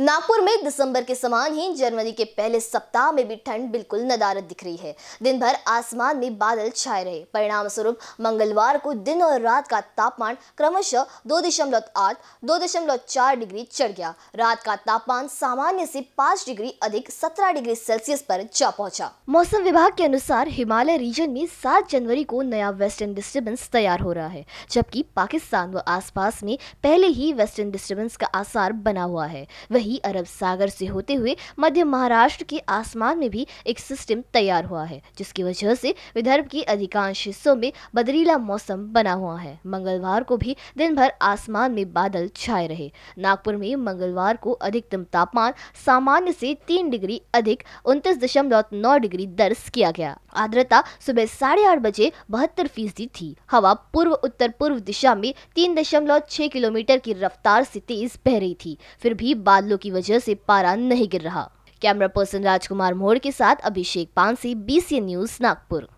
नागपुर में दिसंबर के समान ही जनवरी के पहले सप्ताह में भी ठंड बिल्कुल नदारत दिख रही है दिन भर आसमान में बादल छाए रहे परिणाम स्वरूप मंगलवार को दिन और रात का तापमान क्रमशः दो दशमलव आठ दो दशमलव चार डिग्री चढ़ गया रात का तापमान सामान्य से पाँच डिग्री अधिक सत्रह डिग्री सेल्सियस पर जा पहुंचा मौसम विभाग के अनुसार हिमालय रीजन में सात जनवरी को नया वेस्टर्न डिस्टर्बेंस तैयार हो रहा है जबकि पाकिस्तान व आसपास में पहले ही वेस्टर्न डिस्टर्बेंस का आसार बना हुआ है वही वही अरब सागर से होते हुए मध्य महाराष्ट्र के आसमान में भी एक सिस्टम तैयार हुआ है जिसकी वजह से विदर्भ के अधिकांश हिस्सों में बदरीला मौसम बना हुआ है मंगलवार को भी दिन भर आसमान में बादल छाए रहे नागपुर में मंगलवार को अधिकतम तापमान सामान्य से तीन डिग्री अधिक उनतीस डिग्री दर्ज किया गया आर्द्रता सुबह साढ़े आठ बजे बहत्तर फीसदी थी हवा पूर्व उत्तर पूर्व दिशा में तीन दशमलव छह किलोमीटर की रफ्तार से तेज बह रही थी फिर भी बादलों की वजह से पारा नहीं गिर रहा कैमरा पर्सन राजकुमार मोड़ के साथ अभिषेक पानसी बीसी न्यूज नागपुर